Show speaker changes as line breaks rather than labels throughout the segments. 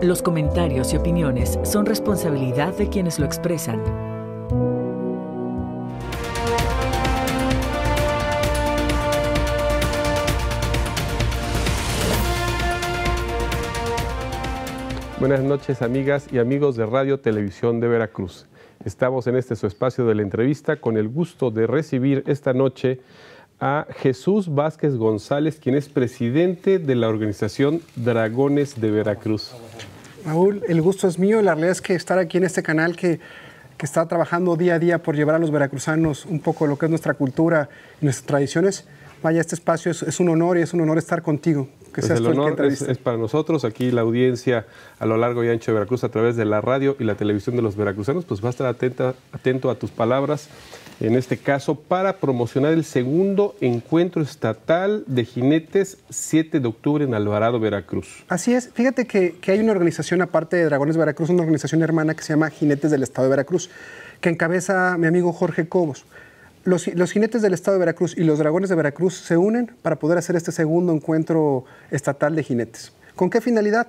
Los comentarios y opiniones son responsabilidad de quienes lo expresan.
Buenas noches amigas y amigos de Radio Televisión de Veracruz. Estamos en este su espacio de la entrevista con el gusto de recibir esta noche a Jesús Vázquez González, quien es presidente de la organización Dragones de Veracruz.
Raúl, el gusto es mío. La realidad es que estar aquí en este canal que, que está trabajando día a día por llevar a los veracruzanos un poco lo que es nuestra cultura y nuestras tradiciones. Vaya, este espacio es, un honor y es un honor estar contigo. Que es,
para nosotros. Aquí la audiencia a lo largo y ancho de Veracruz a través de la radio y la televisión de los veracruzanos, pues va a estar atenta, atento a tus palabras en este caso, para promocionar el segundo encuentro estatal de jinetes 7 de octubre en Alvarado, Veracruz.
Así es, fíjate que, hay una organización aparte de Dragones Veracruz, una organización hermana que se llama Jinetes del Estado de Veracruz, que encabeza mi amigo Jorge Cobos. los, jinetes del Estado de Veracruz y los dragones de Veracruz se unen para poder hacer este segundo encuentro estatal de jinetes. ¿Con qué finalidad?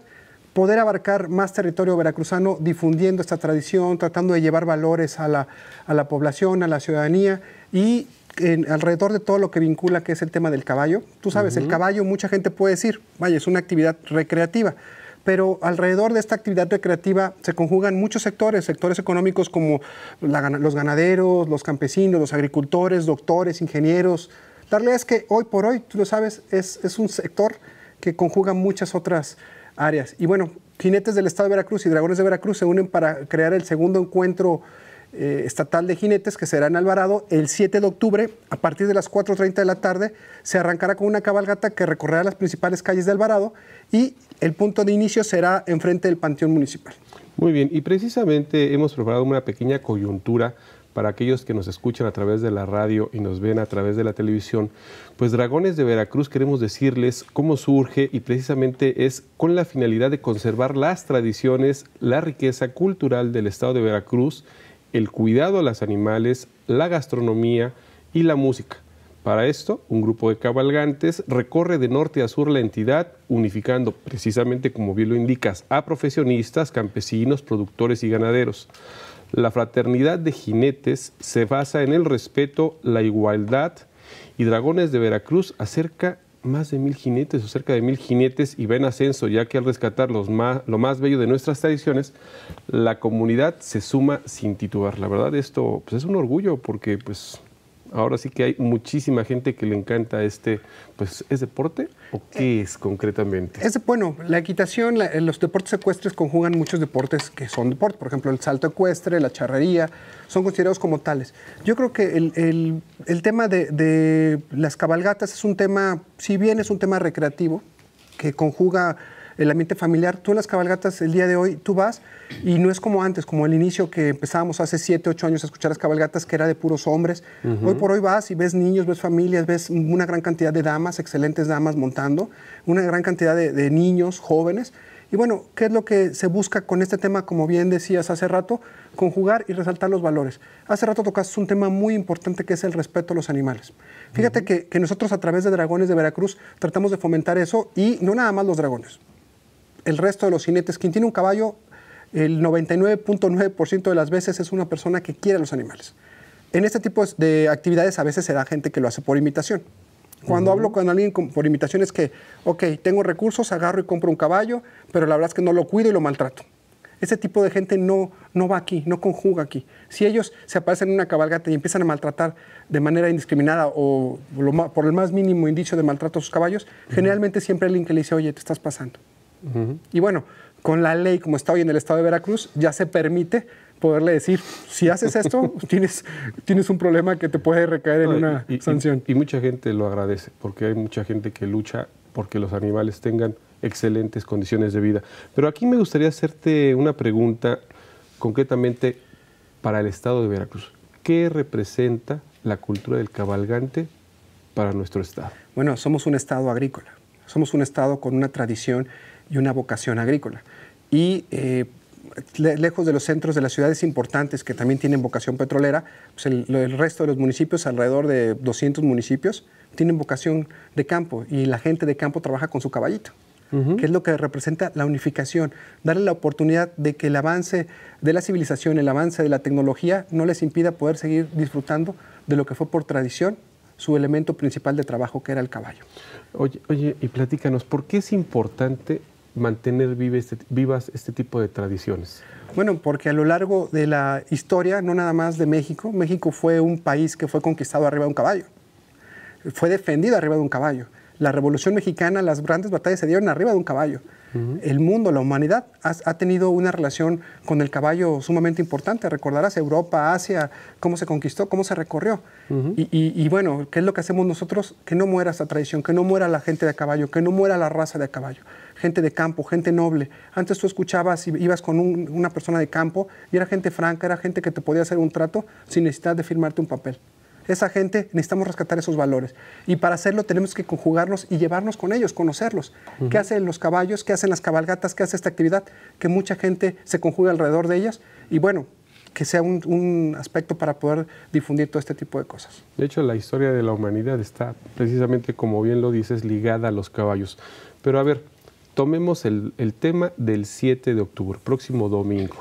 poder abarcar más territorio veracruzano difundiendo esta tradición, tratando de llevar valores a la, población, a la ciudadanía y alrededor de todo lo que vincula que es el tema del caballo. Tú sabes, el caballo mucha gente puede decir, vaya, es una actividad recreativa pero alrededor de esta actividad recreativa se conjugan muchos sectores, sectores económicos como los ganaderos, los campesinos, los agricultores, doctores, ingenieros. La realidad es que hoy por hoy, tú lo sabes, es, es un sector que conjuga muchas otras y bueno, jinetes del Estado de Veracruz y Dragones de Veracruz se unen para crear el segundo encuentro eh, estatal de jinetes que será en Alvarado el 7 de octubre a partir de las 4.30 de la tarde. Se arrancará con una cabalgata que recorrerá las principales calles de Alvarado y el punto de inicio será enfrente del Panteón Municipal.
Muy bien, y precisamente hemos preparado una pequeña coyuntura para aquellos que nos escuchan a través de la radio y nos ven a través de la televisión, pues Dragones de Veracruz queremos decirles cómo surge y precisamente es con la finalidad de conservar las tradiciones, la riqueza cultural del estado de Veracruz, el cuidado a los animales, la gastronomía y la música. Para esto, un grupo de cabalgantes recorre de norte a sur la entidad, unificando precisamente, como bien lo indicas, a profesionistas, campesinos, productores y ganaderos. La fraternidad de jinetes se basa en el respeto, la igualdad y Dragones de Veracruz acerca más de mil jinetes o cerca de mil jinetes y ven ascenso, ya que al rescatar los lo más bello de nuestras tradiciones, la comunidad se suma sin titubear. La verdad, esto pues, es un orgullo porque pues, Ahora sí que hay muchísima gente que le encanta este, pues, ¿es deporte o eh, qué es concretamente?
bueno, la equitación, eh, los deportes ecuestres conjugan muchos deportes que son deportes. Por ejemplo, el salto ecuestre, la charrería, son considerados como tales. Yo creo que el, tema de, de las cabalgatas es un tema, si bien es un tema recreativo, que conjuga el ambiente familiar. Tú en las cabalgatas el día de hoy, tú vas y no es como antes, como el inicio que empezábamos hace 7, 8 años a escuchar las cabalgatas que era de puros hombres. Hoy por hoy vas y ves niños, ves familias, ves una gran cantidad de damas, excelentes damas montando, una gran cantidad de, niños, jóvenes. Y bueno, ¿qué es lo que se busca con este tema? Como bien decías hace rato, conjugar y resaltar los valores. Hace rato tocaste un tema muy importante que es el respeto a los animales. Fíjate que nosotros a través de Dragones de Veracruz tratamos de fomentar eso y no nada más los dragones el resto de los jinetes. Quien tiene un caballo, el 99.9% de las veces es una persona que quiere a los animales. En este tipo de actividades a veces se da gente que lo hace por imitación. Cuando hablo con alguien por imitación es que, ok, tengo recursos, agarro y compro un caballo, pero la verdad es que no lo cuido y lo maltrato. Ese tipo de gente no, no va aquí, no conjuga aquí. Si ellos se aparecen en una cabalgata y empiezan a maltratar de manera indiscriminada o por el más mínimo indicio de maltrato a sus caballos, generalmente siempre alguien que le dice, oye, te estás pasando. Y bueno, con la ley como está hoy en el estado de Veracruz, ya se permite poderle decir, si haces esto, tienes, tienes un problema que te puede recaer en una sanción.
Y, y, mucha gente lo agradece, porque hay mucha gente que lucha porque los animales tengan excelentes condiciones de vida. Pero aquí me gustaría hacerte una pregunta concretamente para el estado de Veracruz. ¿Qué representa la cultura del cabalgante para nuestro estado? Bueno, somos un estado agrícola,
somos un estado con una tradición y una vocación agrícola. Y eh, lejos de los centros de las ciudades importantes que también tienen vocación petrolera, pues el, resto de los municipios, alrededor de 200 municipios, tienen vocación de campo y la gente de campo trabaja con su caballito. que es lo que representa la unificación, darle la oportunidad de que el avance de la civilización, el avance de la tecnología, no les impida poder seguir disfrutando de lo que fue por tradición su elemento principal de trabajo, que era el caballo.
Oye, oye y platícanos, ¿por qué es importante mantener este vivas este tipo de tradiciones?
Bueno, porque a lo largo de la historia, no nada más de México, México fue un país que fue conquistado arriba de un caballo, fue defendido arriba de un caballo. La Revolución Mexicana, las grandes batallas se dieron arriba de un caballo. El mundo, la humanidad, ha, tenido una relación con el caballo sumamente importante. Recordarás Europa, Asia, cómo se conquistó, cómo se recorrió. y, y, bueno, ¿qué es lo que hacemos nosotros? Que no muera esa tradición, que no muera la gente de caballo, que no muera la raza de caballo gente de campo, gente noble. Antes tú escuchabas y ibas con una persona de campo y era gente franca, era gente que te podía hacer un trato sin necesidad de firmarte un papel. Esa gente necesitamos rescatar esos valores. Y para hacerlo tenemos que conjugarlos y llevarnos con ellos, conocerlos. ¿Qué hacen los caballos? ¿Qué hacen las cabalgatas? ¿Qué hace esta actividad? Que mucha gente se conjuga alrededor de ellas. Y bueno, que sea un, un, aspecto para poder difundir todo este tipo
de cosas. De hecho, la historia de la humanidad está precisamente, como bien lo dices, ligada a los caballos. Pero a ver, tomemos el, tema del 7 de octubre, próximo domingo.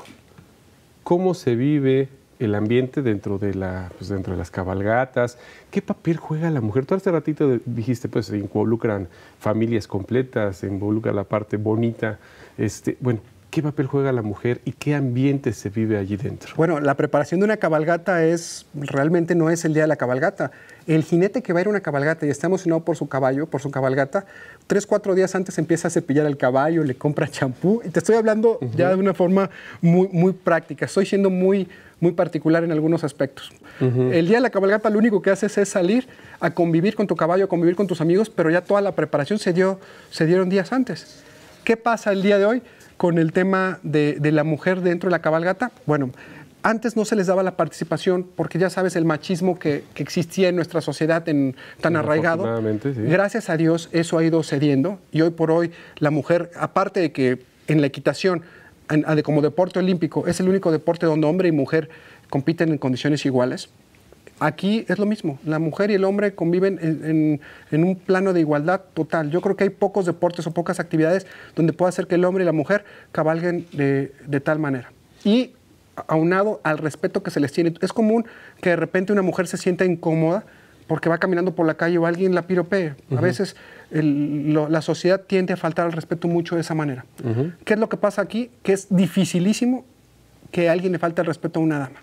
¿Cómo se vive el ambiente dentro de, la, pues, dentro de las cabalgatas. ¿Qué papel juega la mujer? Tú hace ratito dijiste, pues se involucran familias completas, se involucra la parte bonita. Este, bueno, ¿Qué papel juega la mujer y qué ambiente se vive allí dentro?
Bueno, la preparación de una cabalgata es realmente no es el día de la cabalgata. El jinete que va a ir a una cabalgata y está emocionado por su caballo, por su cabalgata, tres, cuatro días antes empieza a cepillar el caballo, le compra champú. Y te estoy hablando ya de una forma muy, muy práctica. Estoy siendo muy, muy particular en algunos aspectos. El día de la cabalgata lo único que haces es salir a convivir con tu caballo, a convivir con tus amigos, pero ya toda la preparación se, dio, se dieron días antes. ¿Qué pasa el día de hoy? con el tema de, la mujer dentro de la cabalgata. Bueno, antes no se les daba la participación porque ya sabes el machismo que, existía en nuestra sociedad tan arraigado. Gracias a Dios eso ha ido cediendo y hoy por hoy la mujer, aparte de que en la equitación, como deporte olímpico, es el único deporte donde hombre y mujer compiten en condiciones iguales, Aquí es lo mismo, la mujer y el hombre conviven en, un plano de igualdad total. Yo creo que hay pocos deportes o pocas actividades donde pueda hacer que el hombre y la mujer cabalguen de, tal manera. Y aunado al respeto que se les tiene. Es común que de repente una mujer se sienta incómoda porque va caminando por la calle o alguien la piropee. A veces la sociedad tiende a faltar al respeto mucho de esa manera. ¿Qué es lo que pasa aquí? Que es dificilísimo que alguien le falte el respeto a una dama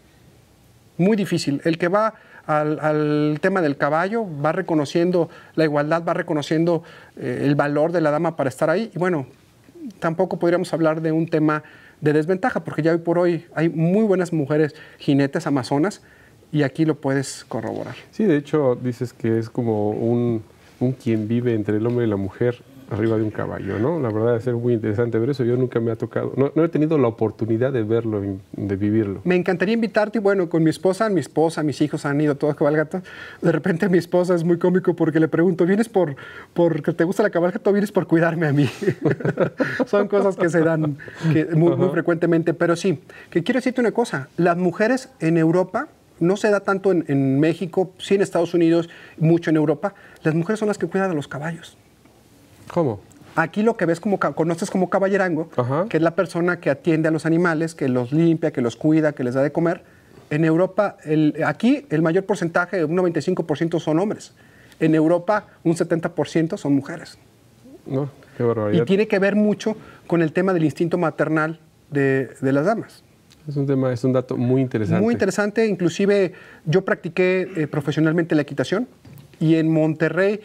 muy difícil. El que va al, tema del caballo, va reconociendo la igualdad, va reconociendo eh, el valor de la dama para estar ahí. Y bueno, tampoco podríamos hablar de un tema de desventaja, porque ya hoy por hoy hay muy buenas mujeres jinetes amazonas y aquí lo puedes
corroborar. Sí, de hecho dices que es como un, un quien vive entre el hombre y la mujer arriba de un caballo, ¿no? La verdad es muy interesante ver eso. Yo nunca me ha tocado, no, he tenido la oportunidad de verlo, de vivirlo.
Me encantaría invitarte, y bueno, con mi esposa, mi esposa, mis hijos han ido todos cabalgatas. De repente mi esposa es muy cómico porque le pregunto, ¿vienes por, por que te gusta la cabalgata o vienes por cuidarme a mí? Son cosas que se dan muy, frecuentemente, pero sí, que quiero decirte una cosa, las mujeres en Europa no se da tanto en, en, México, sí en Estados Unidos, mucho en Europa. Las mujeres son las que cuidan a los caballos. ¿Cómo? Aquí lo que ves como conoces como caballerango, que es la persona que atiende a los animales, que los limpia, que los cuida, que les da de comer. En Europa, aquí el mayor porcentaje, un 95% son hombres. En Europa, un 70% son mujeres.
No, qué barbaridad. Y tiene
que ver mucho con el tema del instinto maternal de, las damas.
Es un tema, es un dato muy interesante. Muy
interesante. Inclusive yo practiqué eh, profesionalmente la equitación y en Monterrey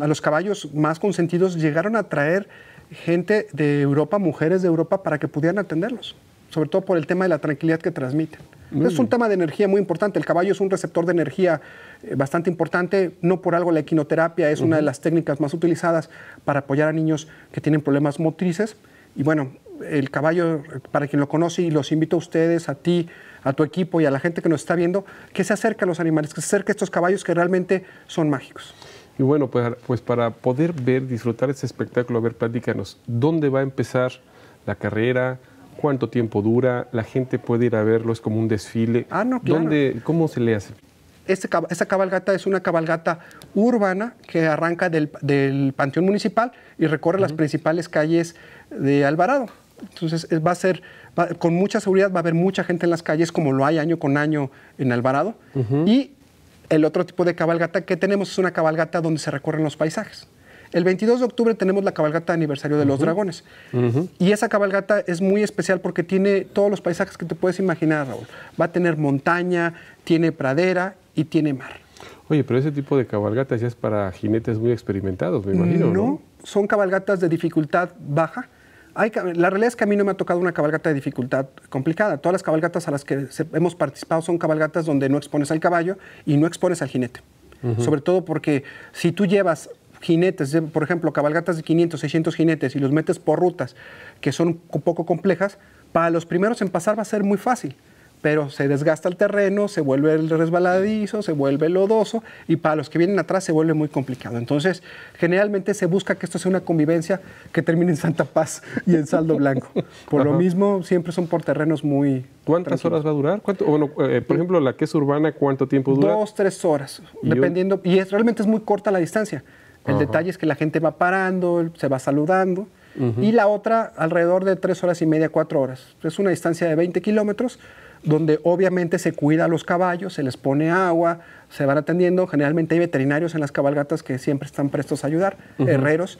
a los caballos más consentidos llegaron a traer gente de Europa, mujeres de Europa, para que pudieran atenderlos, sobre todo por el tema de la tranquilidad que transmiten. Es un tema de energía muy importante. El caballo es un receptor de energía eh, bastante importante. No por algo la equinoterapia es una de las técnicas más utilizadas para apoyar a niños que tienen problemas motrices. Y bueno, el caballo, para quien lo conoce, y los invito a ustedes, a ti, a tu equipo y a la gente que nos está viendo, que se acerque a los animales, que se acerque a estos caballos que realmente son mágicos.
Y bueno, pues, pues para poder ver, disfrutar este espectáculo, a ver, platícanos, ¿dónde va a empezar la carrera? ¿Cuánto tiempo dura? ¿La gente puede ir a verlo? ¿Es como un desfile? Ah, no, claro. ¿Dónde, ¿Cómo se le hace?
Este, esta cabalgata es una cabalgata urbana que arranca del, Panteón Municipal y recorre las principales calles de Alvarado. Entonces va a ser, con mucha seguridad va a haber mucha gente en las calles como lo hay año con año en Alvarado. Y el otro tipo de cabalgata que tenemos es una cabalgata donde se recorren los paisajes. El 22 de octubre tenemos la cabalgata aniversario de los dragones. Y esa cabalgata es muy especial porque tiene todos los paisajes que te puedes imaginar, Raúl. Va a tener montaña, tiene pradera y tiene
mar. Oye, pero ese tipo de cabalgata ya es para jinetes muy experimentados, me imagino. No, ¿no?
son cabalgatas de dificultad baja la realidad es que a mí no me ha tocado una cabalgata de dificultad complicada. Todas las cabalgatas a las que hemos participado son cabalgatas donde no expones al caballo y no expones al jinete. Sobre todo porque si tú llevas jinetes, por ejemplo, cabalgatas de 500, 600 jinetes y los metes por rutas que son un poco complejas, para los primeros en pasar va a ser muy fácil pero se desgasta el terreno, se vuelve el resbaladizo, se vuelve lodoso y para los que vienen atrás se vuelve muy complicado. Entonces, generalmente se busca que esto sea una convivencia que termine en Santa Paz y en saldo blanco. Por lo mismo, siempre son por
terrenos muy... ¿Cuántas horas va a durar? ¿Cuánto, eh, por ejemplo, la que es urbana, ¿cuánto tiempo dura? Dos, tres
horas, ¿Y dependiendo. Y es, realmente es muy corta la distancia. El detalle es que la gente va parando, se va saludando. Y la otra alrededor de tres horas y media, cuatro horas. Es una distancia de 20 kilómetros donde obviamente se cuida a los caballos, se les pone agua, se van atendiendo. Generalmente hay veterinarios en las cabalgatas que siempre están prestos a ayudar, herreros.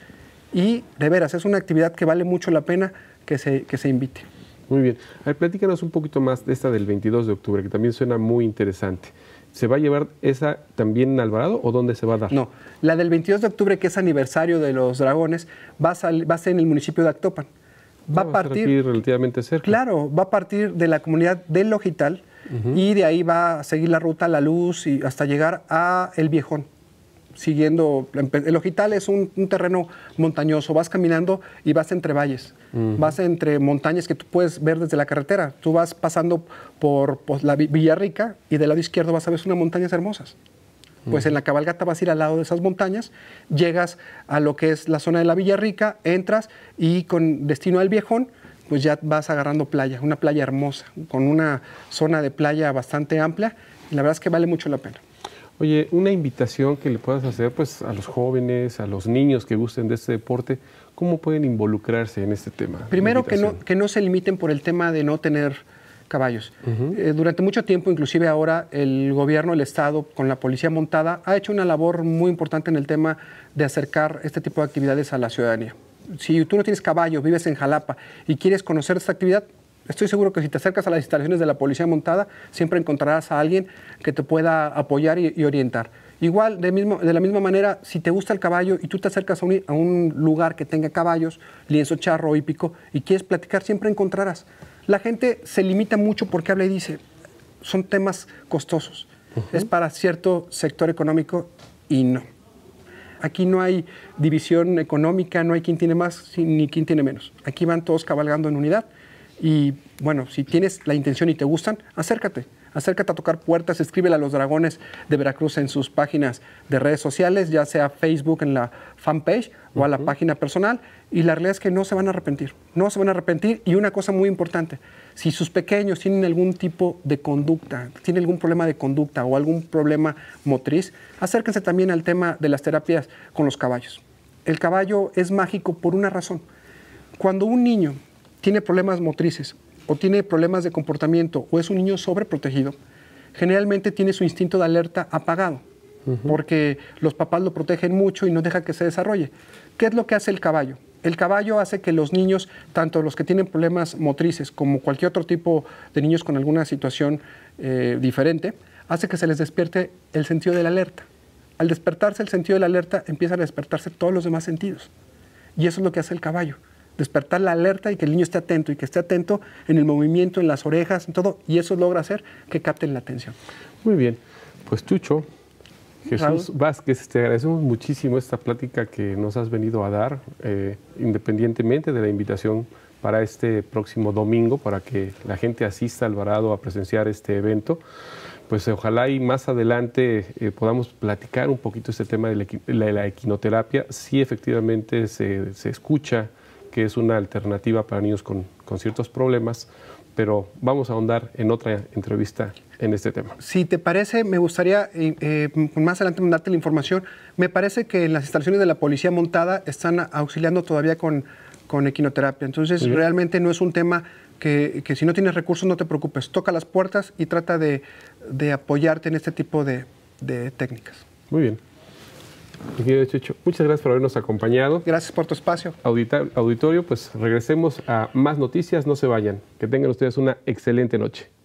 Y
de veras, es una actividad que vale mucho la pena que se, que se invite. Muy bien. A ver, platícanos un poquito más de esta del 22 de octubre, que también suena muy interesante. ¿Se va a llevar esa también en Alvarado o dónde se va a dar? No, la del 22 de octubre, que es aniversario de los dragones,
va a ser en el municipio de Actopan va a partir
relativamente Claro, va a
partir de la comunidad del Logital y de ahí va a seguir la ruta a la luz y hasta llegar a El Viejón. Siguiendo, el Logital es un, terreno montañoso, vas caminando y vas entre valles, vas entre montañas que tú puedes ver desde la carretera, tú vas pasando por, por pues, la Villarrica y del lado izquierdo vas a ver unas montañas hermosas pues en la cabalgata vas a ir al lado de esas montañas, llegas a lo que es la zona de la Villa Rica, entras y con destino al Viejón, pues ya vas agarrando playa, una playa hermosa, con una zona de playa bastante amplia, y la verdad es que vale mucho la pena.
Oye, una invitación que le puedas hacer pues, a los jóvenes, a los niños que gusten de este deporte, ¿cómo pueden involucrarse en este tema?
Primero, que no, que no se limiten por el tema de no tener caballos. Eh, durante mucho tiempo, inclusive ahora, el gobierno, el Estado, con la policía montada, ha hecho una labor muy importante en el tema de acercar este tipo de actividades a la ciudadanía. Si tú no tienes caballo, vives en Jalapa y quieres conocer esta actividad, estoy seguro que si te acercas a las instalaciones de la policía montada, siempre encontrarás a alguien que te pueda apoyar y, orientar. Igual, de, mismo, de, la misma manera, si te gusta el caballo y tú te acercas a un, lugar que tenga caballos, lienzo charro hípico, y quieres platicar, siempre encontrarás. La gente se limita mucho porque habla y dice, son temas costosos, es para cierto sector económico y no. Aquí no hay división económica, no hay quien tiene más ni quien tiene menos. Aquí van todos cabalgando en unidad y bueno, si tienes la intención y te gustan, acércate acércate a tocar puertas, escríbele a los dragones de Veracruz en sus páginas de redes sociales, ya sea Facebook en la fanpage o a la página personal. Y la realidad es que no se van a arrepentir, no se van a arrepentir. Y una cosa muy importante, si sus pequeños tienen algún tipo de conducta, tienen algún problema de conducta o algún problema motriz, acérquense también al tema de las terapias con los caballos. El caballo es mágico por una razón. Cuando un niño tiene problemas motrices o tiene problemas de comportamiento o es un niño sobreprotegido, generalmente tiene su instinto de alerta apagado, porque los papás lo protegen mucho y no deja que se desarrolle. ¿Qué es lo que hace el caballo? El caballo hace que los niños, tanto los que tienen problemas motrices como cualquier otro tipo de niños con alguna situación eh, diferente, hace que se les despierte el sentido de la alerta. Al despertarse el sentido de la alerta, empiezan a despertarse todos los demás sentidos. Y eso es lo que hace el caballo despertar la alerta y que el niño esté atento y que esté atento en el movimiento, en las orejas, en todo, y eso logra hacer que capten la atención.
Muy bien, pues Tucho, Jesús Vázquez, te agradecemos muchísimo esta plática que nos has venido a dar, eh, independientemente de la invitación para este próximo domingo, para que la gente asista al Alvarado a presenciar este evento. Pues ojalá y más adelante eh, podamos platicar un poquito este tema de la, equinoterapia. si efectivamente se, se escucha que es una alternativa para niños con, ciertos problemas, pero vamos a ahondar en otra entrevista en este tema.
Si te parece, me gustaría eh, eh, más adelante mandarte la información. Me parece que en las instalaciones de la policía montada están auxiliando todavía con, equinoterapia. Entonces, realmente no es un tema que, si no tienes recursos no te preocupes. Toca las puertas y trata de, apoyarte en este tipo de, de
técnicas. Muy bien muchas gracias por habernos acompañado. Gracias por tu espacio. auditorio, pues regresemos a más noticias. No se vayan. Que tengan ustedes una excelente noche.